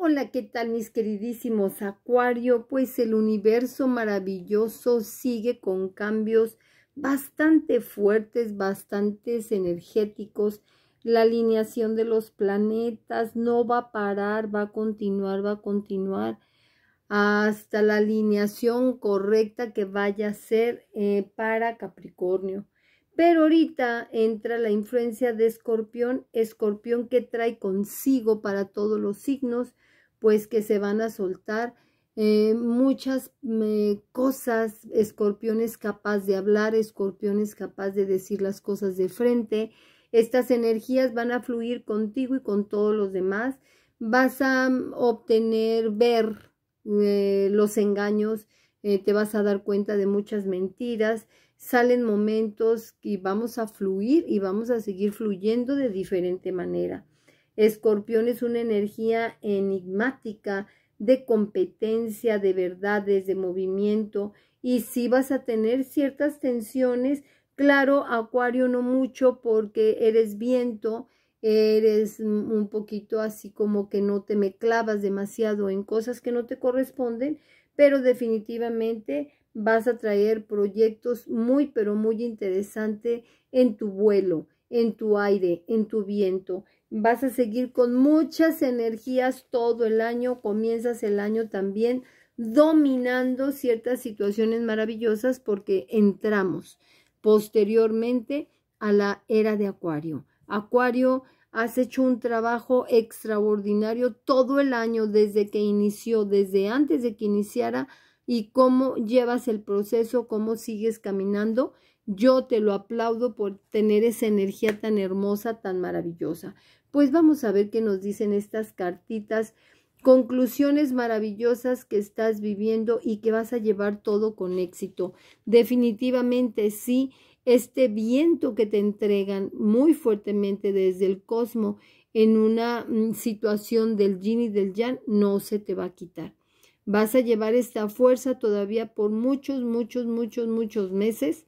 Hola, ¿qué tal mis queridísimos Acuario? Pues el universo maravilloso sigue con cambios bastante fuertes, bastante energéticos. La alineación de los planetas no va a parar, va a continuar, va a continuar hasta la alineación correcta que vaya a ser eh, para Capricornio. Pero ahorita entra la influencia de Escorpión, Escorpión que trae consigo para todos los signos pues que se van a soltar eh, muchas cosas, escorpiones capaz de hablar, escorpiones capaz de decir las cosas de frente. Estas energías van a fluir contigo y con todos los demás. Vas a obtener, ver eh, los engaños, eh, te vas a dar cuenta de muchas mentiras. Salen momentos y vamos a fluir y vamos a seguir fluyendo de diferente manera. Escorpión es una energía enigmática de competencia, de verdades, de movimiento. Y si vas a tener ciertas tensiones, claro, Acuario no mucho porque eres viento, eres un poquito así como que no te me clavas demasiado en cosas que no te corresponden, pero definitivamente vas a traer proyectos muy, pero muy interesantes en tu vuelo, en tu aire, en tu viento. Vas a seguir con muchas energías todo el año. Comienzas el año también dominando ciertas situaciones maravillosas porque entramos posteriormente a la era de Acuario. Acuario, has hecho un trabajo extraordinario todo el año desde que inició, desde antes de que iniciara y cómo llevas el proceso, cómo sigues caminando. Yo te lo aplaudo por tener esa energía tan hermosa, tan maravillosa. Pues vamos a ver qué nos dicen estas cartitas, conclusiones maravillosas que estás viviendo y que vas a llevar todo con éxito. Definitivamente sí, este viento que te entregan muy fuertemente desde el cosmos en una mm, situación del yin y del yang no se te va a quitar. Vas a llevar esta fuerza todavía por muchos, muchos, muchos, muchos meses.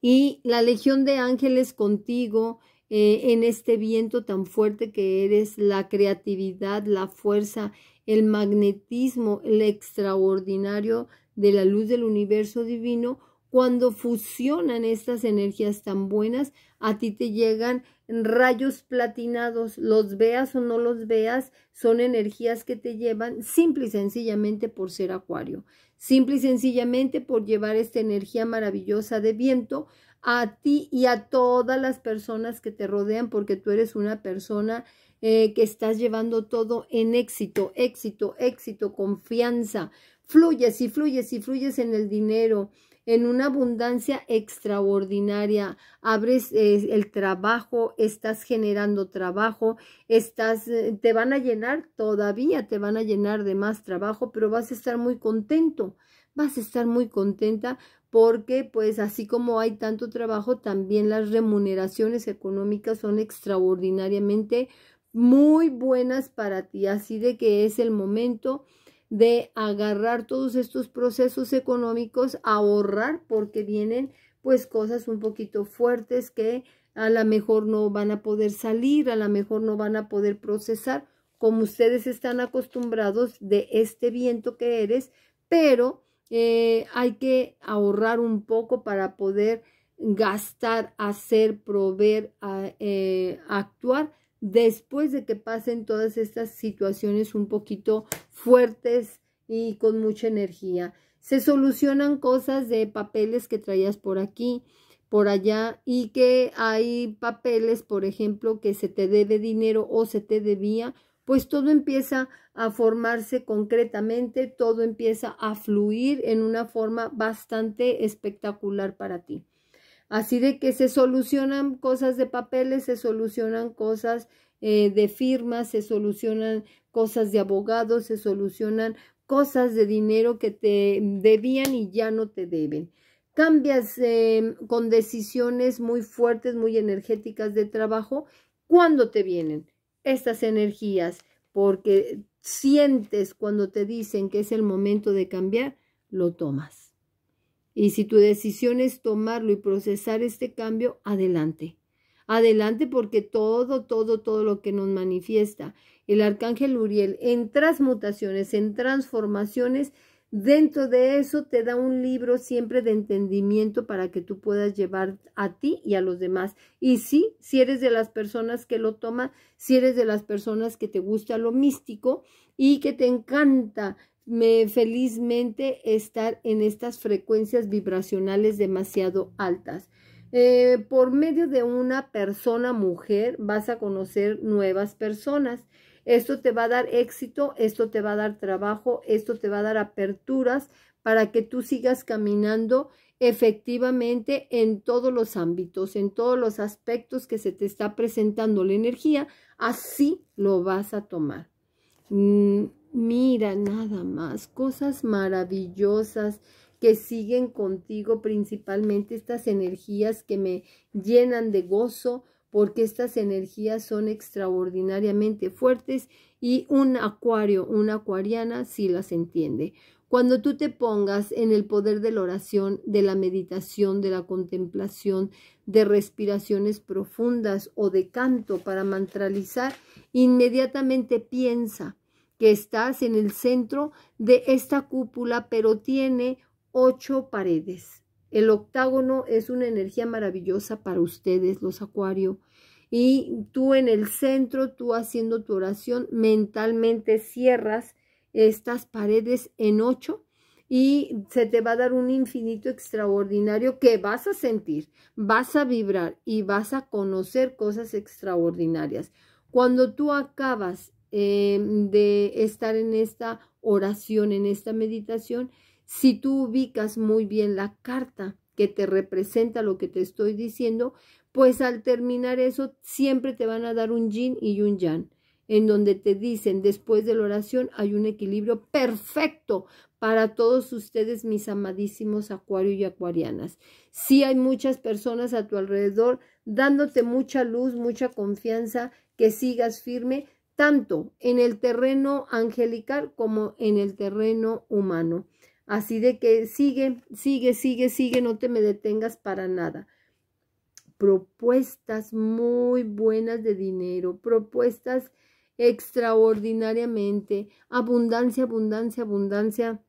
Y la legión de ángeles contigo, eh, en este viento tan fuerte que eres, la creatividad, la fuerza, el magnetismo, el extraordinario de la luz del universo divino, cuando fusionan estas energías tan buenas, a ti te llegan rayos platinados, los veas o no los veas, son energías que te llevan simple y sencillamente por ser acuario, simple y sencillamente por llevar esta energía maravillosa de viento a ti y a todas las personas que te rodean, porque tú eres una persona eh, que estás llevando todo en éxito, éxito, éxito, confianza. Fluyes y fluyes y fluyes en el dinero, en una abundancia extraordinaria. Abres eh, el trabajo, estás generando trabajo, estás, eh, te van a llenar todavía, te van a llenar de más trabajo, pero vas a estar muy contento, vas a estar muy contenta porque pues así como hay tanto trabajo, también las remuneraciones económicas son extraordinariamente muy buenas para ti, así de que es el momento de agarrar todos estos procesos económicos, ahorrar porque vienen pues cosas un poquito fuertes que a lo mejor no van a poder salir, a lo mejor no van a poder procesar como ustedes están acostumbrados de este viento que eres, pero eh, hay que ahorrar un poco para poder gastar, hacer, proveer, eh, actuar después de que pasen todas estas situaciones un poquito fuertes y con mucha energía. Se solucionan cosas de papeles que traías por aquí, por allá, y que hay papeles, por ejemplo, que se te debe dinero o se te debía pues todo empieza a formarse concretamente, todo empieza a fluir en una forma bastante espectacular para ti. Así de que se solucionan cosas de papeles, se solucionan cosas eh, de firmas, se solucionan cosas de abogados, se solucionan cosas de dinero que te debían y ya no te deben. Cambias em, con decisiones muy fuertes, muy energéticas de trabajo cuando te vienen estas energías, porque sientes cuando te dicen que es el momento de cambiar, lo tomas. Y si tu decisión es tomarlo y procesar este cambio, adelante. Adelante porque todo, todo, todo lo que nos manifiesta el arcángel Uriel en transmutaciones, en transformaciones, Dentro de eso te da un libro siempre de entendimiento para que tú puedas llevar a ti y a los demás. Y sí, si eres de las personas que lo toma, si eres de las personas que te gusta lo místico y que te encanta felizmente estar en estas frecuencias vibracionales demasiado altas. Eh, por medio de una persona mujer vas a conocer nuevas personas. Esto te va a dar éxito, esto te va a dar trabajo, esto te va a dar aperturas para que tú sigas caminando efectivamente en todos los ámbitos, en todos los aspectos que se te está presentando la energía, así lo vas a tomar. Mm, mira nada más, cosas maravillosas que siguen contigo, principalmente estas energías que me llenan de gozo, porque estas energías son extraordinariamente fuertes y un acuario, una acuariana sí las entiende. Cuando tú te pongas en el poder de la oración, de la meditación, de la contemplación, de respiraciones profundas o de canto para mantralizar, inmediatamente piensa que estás en el centro de esta cúpula, pero tiene ocho paredes. El octágono es una energía maravillosa para ustedes, los acuario. Y tú en el centro, tú haciendo tu oración, mentalmente cierras estas paredes en ocho y se te va a dar un infinito extraordinario que vas a sentir, vas a vibrar y vas a conocer cosas extraordinarias. Cuando tú acabas eh, de estar en esta oración, en esta meditación, si tú ubicas muy bien la carta que te representa lo que te estoy diciendo, pues al terminar eso siempre te van a dar un yin y un yang, en donde te dicen después de la oración hay un equilibrio perfecto para todos ustedes, mis amadísimos acuario y acuarianas. Sí hay muchas personas a tu alrededor dándote mucha luz, mucha confianza, que sigas firme, tanto en el terreno angelical como en el terreno humano. Así de que sigue, sigue, sigue, sigue, no te me detengas para nada. Propuestas muy buenas de dinero, propuestas extraordinariamente, abundancia, abundancia, abundancia.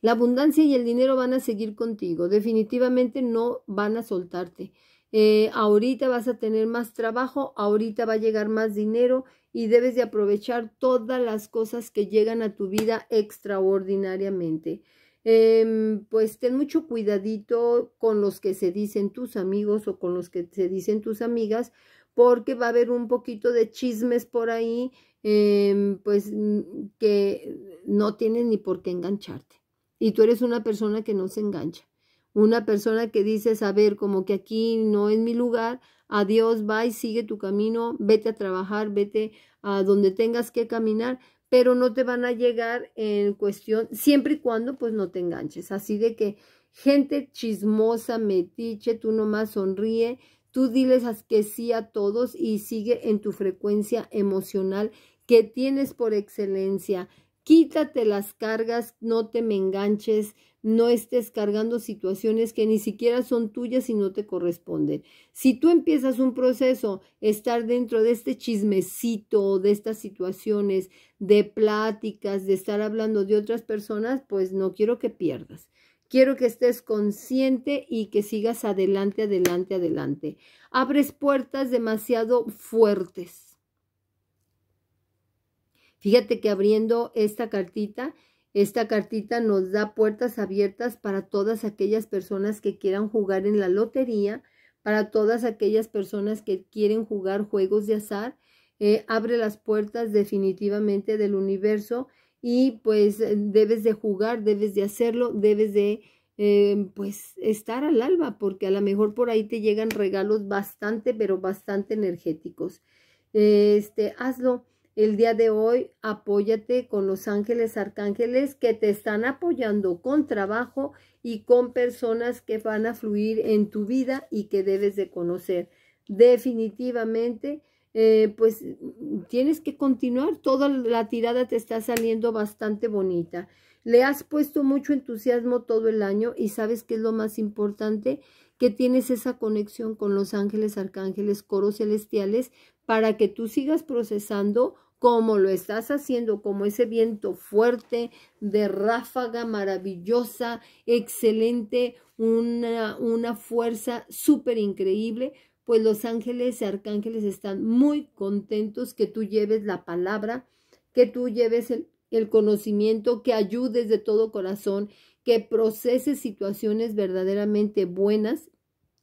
La abundancia y el dinero van a seguir contigo, definitivamente no van a soltarte. Eh, ahorita vas a tener más trabajo, ahorita va a llegar más dinero y debes de aprovechar todas las cosas que llegan a tu vida extraordinariamente. Em, pues ten mucho cuidadito con los que se dicen tus amigos o con los que se dicen tus amigas, porque va a haber un poquito de chismes por ahí, em, pues que no tienes ni por qué engancharte. Y tú eres una persona que no se engancha. Una persona que dice, ver, como que aquí no es mi lugar, adiós, va y sigue tu camino, vete a trabajar, vete a donde tengas que caminar, pero no te van a llegar en cuestión, siempre y cuando pues no te enganches. Así de que gente chismosa, metiche, tú nomás sonríe, tú diles que sí a todos y sigue en tu frecuencia emocional que tienes por excelencia. Quítate las cargas, no te me enganches, no estés cargando situaciones que ni siquiera son tuyas y no te corresponden. Si tú empiezas un proceso, estar dentro de este chismecito, de estas situaciones, de pláticas, de estar hablando de otras personas, pues no quiero que pierdas. Quiero que estés consciente y que sigas adelante, adelante, adelante. Abres puertas demasiado fuertes. Fíjate que abriendo esta cartita, esta cartita nos da puertas abiertas para todas aquellas personas que quieran jugar en la lotería, para todas aquellas personas que quieren jugar juegos de azar. Eh, abre las puertas definitivamente del universo y pues eh, debes de jugar, debes de hacerlo, debes de eh, pues estar al alba, porque a lo mejor por ahí te llegan regalos bastante, pero bastante energéticos. Este, hazlo. El día de hoy apóyate con los ángeles arcángeles que te están apoyando con trabajo y con personas que van a fluir en tu vida y que debes de conocer. Definitivamente, eh, pues mm, tienes que continuar. Toda la tirada te está saliendo bastante bonita. Le has puesto mucho entusiasmo todo el año y sabes que es lo más importante, que tienes esa conexión con los ángeles, arcángeles, coros celestiales para que tú sigas procesando como lo estás haciendo, como ese viento fuerte, de ráfaga maravillosa, excelente, una, una fuerza súper increíble, pues los ángeles y arcángeles están muy contentos que tú lleves la palabra, que tú lleves el conocimiento, que ayudes de todo corazón, que proceses situaciones verdaderamente buenas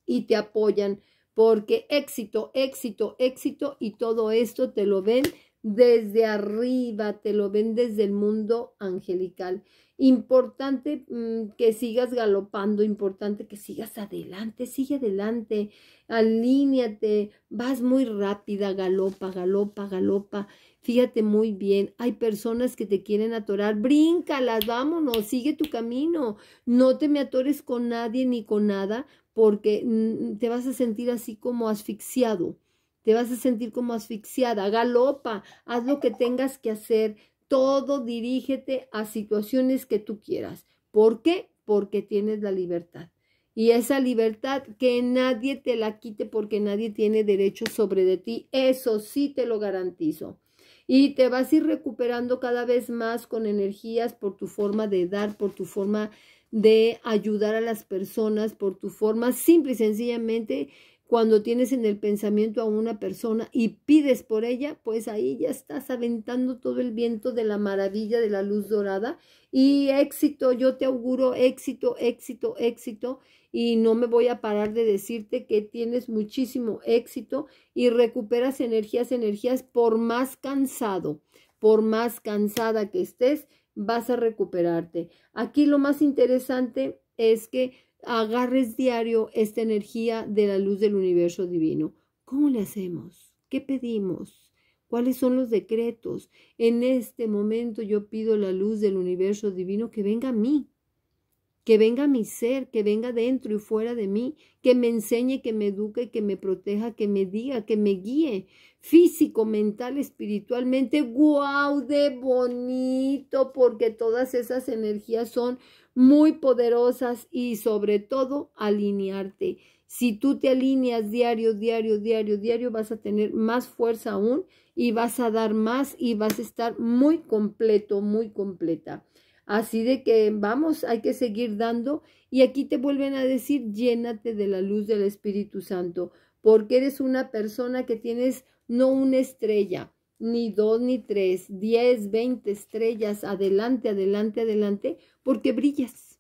y te apoyan, porque éxito, éxito, éxito y todo esto te lo ven desde arriba, te lo ven desde el mundo angelical. Importante mm, que sigas galopando, importante que sigas adelante, sigue adelante, alíñate, vas muy rápida, galopa, galopa, galopa. Fíjate muy bien, hay personas que te quieren atorar, bríncalas, vámonos, sigue tu camino, no te me atores con nadie ni con nada, porque mm, te vas a sentir así como asfixiado te vas a sentir como asfixiada, galopa, haz lo que tengas que hacer, todo dirígete a situaciones que tú quieras. ¿Por qué? Porque tienes la libertad. Y esa libertad que nadie te la quite porque nadie tiene derecho sobre de ti, eso sí te lo garantizo. Y te vas a ir recuperando cada vez más con energías por tu forma de dar, por tu forma de ayudar a las personas, por tu forma simple y sencillamente cuando tienes en el pensamiento a una persona y pides por ella, pues ahí ya estás aventando todo el viento de la maravilla de la luz dorada y éxito, yo te auguro éxito, éxito, éxito y no me voy a parar de decirte que tienes muchísimo éxito y recuperas energías, energías por más cansado, por más cansada que estés, vas a recuperarte. Aquí lo más interesante es que agarres diario esta energía de la luz del universo divino. ¿Cómo le hacemos? ¿Qué pedimos? ¿Cuáles son los decretos? En este momento yo pido la luz del universo divino que venga a mí, que venga a mi ser, que venga dentro y fuera de mí, que me enseñe, que me eduque, que me proteja, que me diga, que me guíe físico, mental, espiritualmente. ¡Guau! ¡De bonito! Porque todas esas energías son muy poderosas y sobre todo alinearte. Si tú te alineas diario, diario, diario, diario, vas a tener más fuerza aún y vas a dar más y vas a estar muy completo, muy completa. Así de que vamos, hay que seguir dando. Y aquí te vuelven a decir, llénate de la luz del Espíritu Santo, porque eres una persona que tienes no una estrella, ni dos, ni tres, diez, veinte estrellas, adelante, adelante, adelante, porque brillas,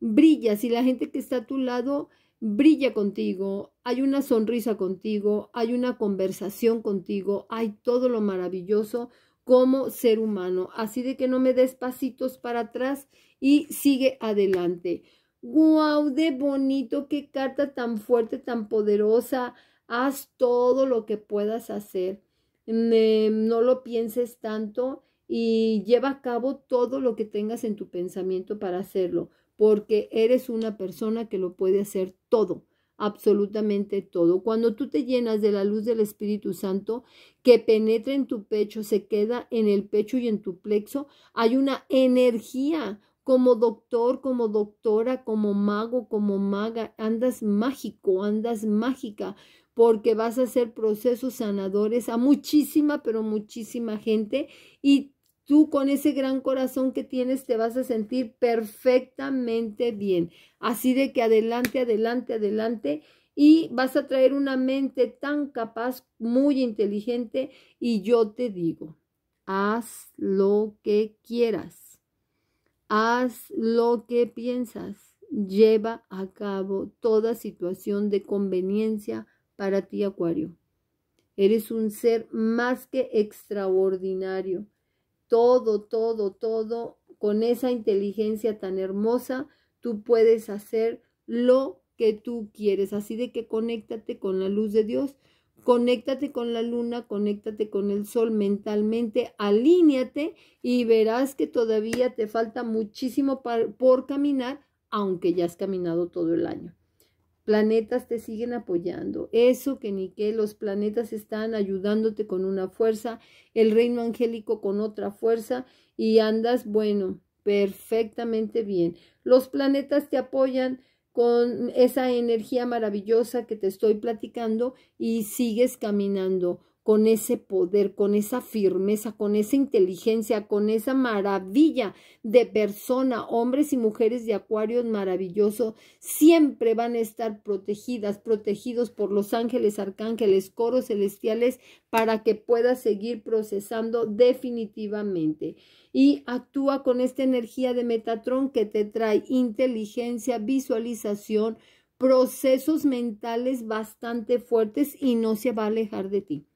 brillas y la gente que está a tu lado brilla contigo, hay una sonrisa contigo, hay una conversación contigo, hay todo lo maravilloso como ser humano. Así de que no me des pasitos para atrás y sigue adelante. ¡Guau! ¡De bonito! ¡Qué carta tan fuerte, tan poderosa! Haz todo lo que puedas hacer no lo pienses tanto y lleva a cabo todo lo que tengas en tu pensamiento para hacerlo, porque eres una persona que lo puede hacer todo, absolutamente todo. Cuando tú te llenas de la luz del Espíritu Santo que penetra en tu pecho, se queda en el pecho y en tu plexo, hay una energía, como doctor, como doctora, como mago, como maga, andas mágico, andas mágica, porque vas a hacer procesos sanadores a muchísima, pero muchísima gente y tú con ese gran corazón que tienes te vas a sentir perfectamente bien. Así de que adelante, adelante, adelante y vas a traer una mente tan capaz, muy inteligente y yo te digo, haz lo que quieras, haz lo que piensas, lleva a cabo toda situación de conveniencia para ti, Acuario. Eres un ser más que extraordinario. Todo, todo, todo, con esa inteligencia tan hermosa, tú puedes hacer lo que tú quieres. Así de que conéctate con la luz de Dios, conéctate con la luna, conéctate con el sol mentalmente, alíñate y verás que todavía te falta muchísimo por caminar, aunque ya has caminado todo el año planetas te siguen apoyando. Eso que ni que los planetas están ayudándote con una fuerza, el reino angélico con otra fuerza y andas, bueno, perfectamente bien. Los planetas te apoyan con esa energía maravillosa que te estoy platicando y sigues caminando con ese poder, con esa firmeza, con esa inteligencia, con esa maravilla de persona, hombres y mujeres de acuario maravilloso, siempre van a estar protegidas, protegidos por los ángeles, arcángeles, coros celestiales, para que puedas seguir procesando definitivamente. Y actúa con esta energía de Metatron que te trae inteligencia, visualización, procesos mentales bastante fuertes y no se va a alejar de ti.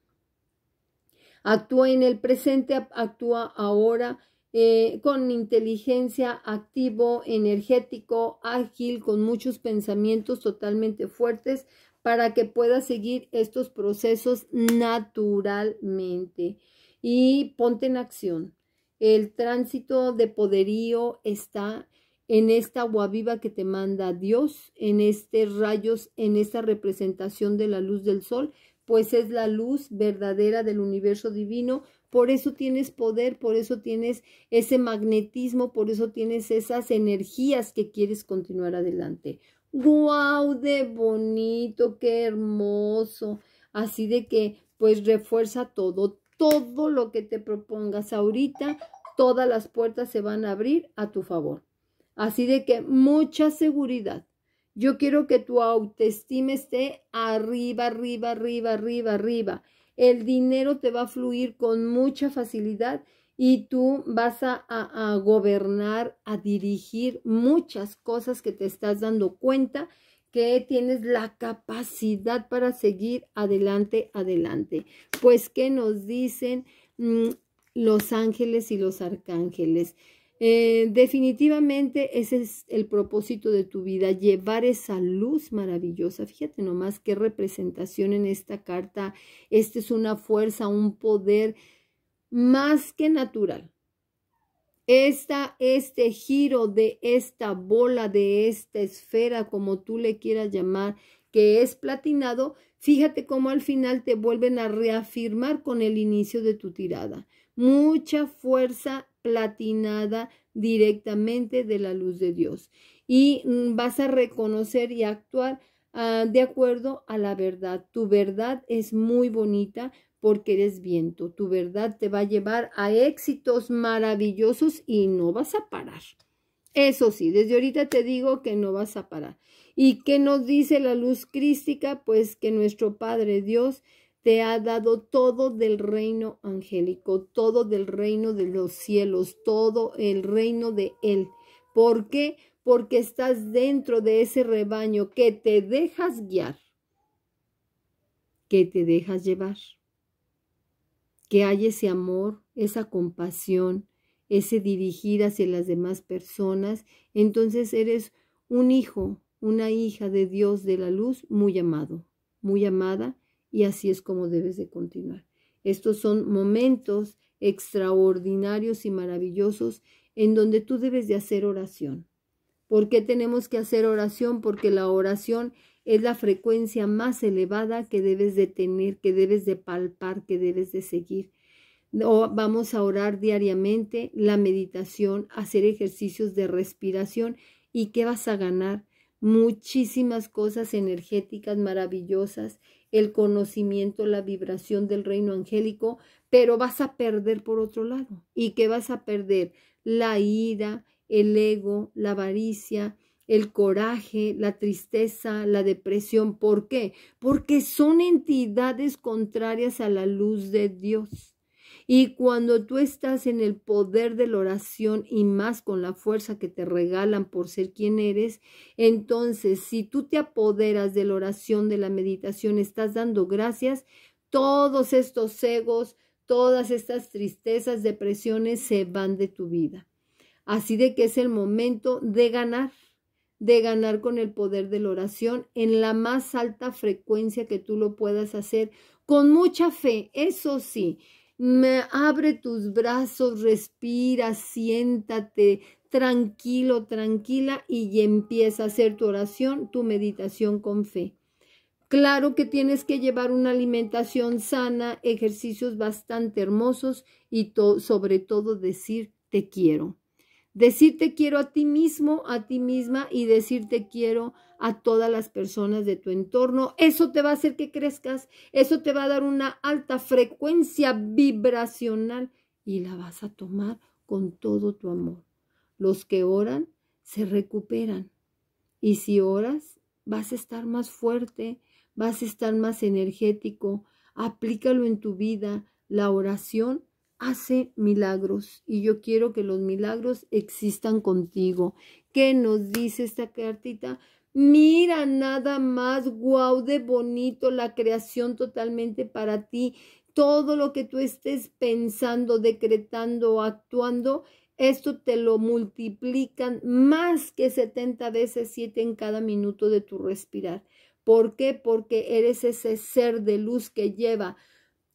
Actúa en el presente, actúa ahora eh, con inteligencia, activo, energético, ágil, con muchos pensamientos totalmente fuertes para que puedas seguir estos procesos naturalmente. Y ponte en acción. El tránsito de poderío está en esta agua viva que te manda Dios, en este rayos, en esta representación de la luz del sol pues es la luz verdadera del universo divino, por eso tienes poder, por eso tienes ese magnetismo, por eso tienes esas energías que quieres continuar adelante. ¡Wow! ¡De bonito! ¡Qué hermoso! Así de que, pues refuerza todo, todo lo que te propongas ahorita, todas las puertas se van a abrir a tu favor. Así de que mucha seguridad, yo quiero que tu autoestima esté arriba, arriba, arriba, arriba, arriba. El dinero te va a fluir con mucha facilidad y tú vas a, gobernar, a dirigir muchas cosas que te estás dando cuenta que tienes la capacidad para seguir adelante, adelante. Pues, ¿qué nos dicen mm, los ángeles y los arcángeles? Eh, definitivamente ese es el propósito de tu vida, llevar esa luz maravillosa. Fíjate nomás qué representación en esta carta. Esta es una fuerza, un poder más que natural. Esta, este giro de esta bola, de esta esfera, como tú le quieras llamar, que es platinado, fíjate cómo al final te vuelven a reafirmar con el inicio de tu tirada. Mucha fuerza latinada directamente de la luz de Dios. Y mm, vas a reconocer y actuar ah, de acuerdo a la verdad. Tu verdad es muy bonita porque eres viento. Tu verdad te va a llevar a éxitos maravillosos y no vas a parar. Eso sí, desde ahorita te digo que no vas a parar. ¿Y qué nos dice la luz crística? Pues que nuestro Padre Dios te ha dado todo del reino angélico, todo del reino de los cielos, todo el reino de Él. ¿Por qué? Porque estás dentro de ese rebaño que te dejas guiar, que te dejas llevar, que hay ese amor, esa compasión, ese dirigir hacia las demás personas. Entonces eres un hijo, una hija de Dios de la luz muy amado, muy amada y así es como debes de continuar. Estos son momentos extraordinarios y maravillosos en donde tú debes de hacer oración. ¿Por qué tenemos que hacer oración? Porque la oración es la frecuencia más elevada que debes de tener, que debes de palpar, que debes de seguir. vamos a orar diariamente, la meditación, hacer ejercicios de respiración y qué vas a ganar? Muchísimas cosas energéticas maravillosas el conocimiento, la vibración del reino angélico, pero vas a perder por otro lado. ¿Y qué vas a perder? La ira, el ego, la avaricia, el coraje, la tristeza, la depresión. ¿Por qué? Porque son entidades contrarias a la luz de Dios. Y cuando tú estás en el poder de la oración y más con la fuerza que te regalan por ser quien eres, entonces si tú te apoderas de la oración, de la meditación, estás dando gracias, todos estos egos, todas estas tristezas, depresiones se van de tu vida. Así de que es el momento de ganar, de ganar con el poder de la oración en la más alta frecuencia que tú lo puedas hacer, con mucha fe, eso sí, me abre tus brazos, respira, siéntate tranquilo, tranquila y empieza a hacer tu oración, tu meditación con fe. Claro que tienes que llevar una alimentación sana, ejercicios bastante hermosos y sobre todo decir te quiero. Decirte quiero a ti mismo, a ti misma y decirte quiero a todas las personas de tu entorno. Eso te va a hacer que crezcas, eso te va a dar una alta frecuencia vibracional y la vas a tomar con todo tu amor. Los que oran se recuperan y si oras vas a estar más fuerte, vas a estar más energético. Aplícalo en tu vida. La oración hace milagros y yo quiero que los milagros existan contigo. ¿Qué nos dice esta cartita? Mira nada más, guau de bonito la creación totalmente para ti. Todo lo que tú estés pensando, decretando, actuando, esto te lo multiplican más que 70 veces 7 en cada minuto de tu respirar. ¿Por qué? Porque eres ese ser de luz que lleva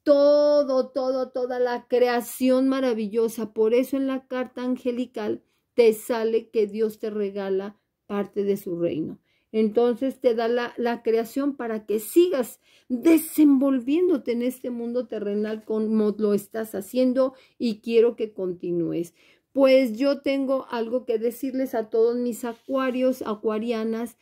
todo, todo, toda la creación maravillosa. Por eso en la carta angelical te sale que Dios te regala parte de su reino. Entonces te da la, creación para que sigas desenvolviéndote en este mundo terrenal como lo estás haciendo y quiero que continúes. Pues yo tengo algo que decirles a todos mis acuarios, acuarianas,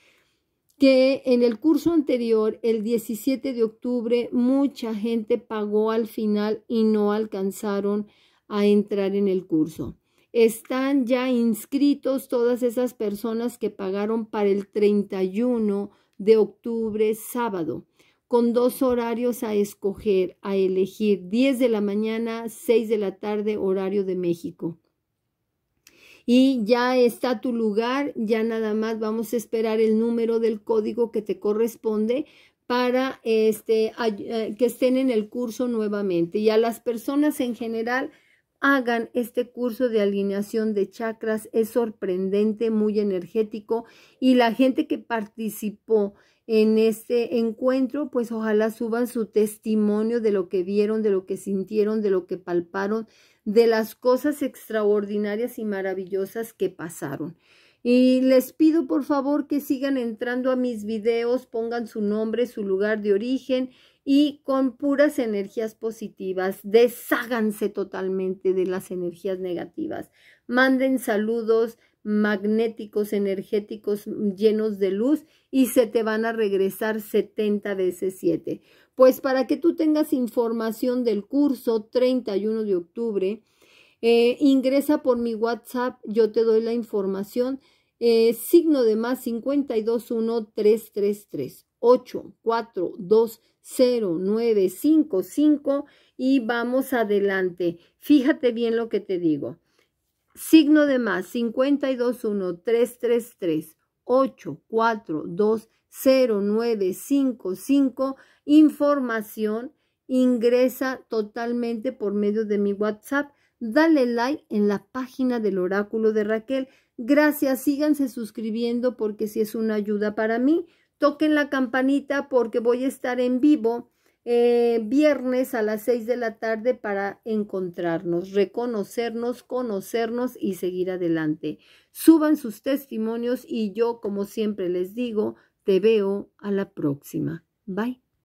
que en el curso anterior, el 17 de octubre, mucha gente pagó al final y no alcanzaron a entrar en el curso. Están ya inscritos todas esas personas que pagaron para el 31 de octubre, sábado, con dos horarios a escoger, a elegir, 10 de la mañana, 6 de la tarde, horario de México y ya está tu lugar, ya nada más vamos a esperar el número del código que te corresponde para este, eh, que estén en el curso nuevamente. Y a las personas en general, hagan este curso de alineación de chakras. Es sorprendente, muy energético y la gente que participó en este encuentro, pues ojalá suban su testimonio de lo que vieron, de lo que sintieron, de lo que palparon, de las cosas extraordinarias y maravillosas que pasaron. Y les pido por favor que sigan entrando a mis videos, pongan su nombre, su lugar de origen y con puras energías positivas, desháganse totalmente de las energías negativas. Manden saludos, magnéticos, energéticos, mm, llenos de luz y se te van a regresar 70 de ese 7. Pues para que tú tengas información del curso 31 de octubre, eh, ingresa por mi WhatsApp, yo te doy la información, eh, signo de más 5 8420955 y vamos adelante. Fíjate bien lo que te digo. Signo de más cinco cinco Información ingresa totalmente por medio de mi WhatsApp. Dale like en la página del oráculo de Raquel. Gracias, síganse suscribiendo porque si es una ayuda para mí. Toquen la campanita porque voy a estar en vivo eh, viernes a las seis de la tarde para encontrarnos, reconocernos, conocernos y seguir adelante. Suban sus testimonios y yo, como siempre les digo, te veo a la próxima. Bye.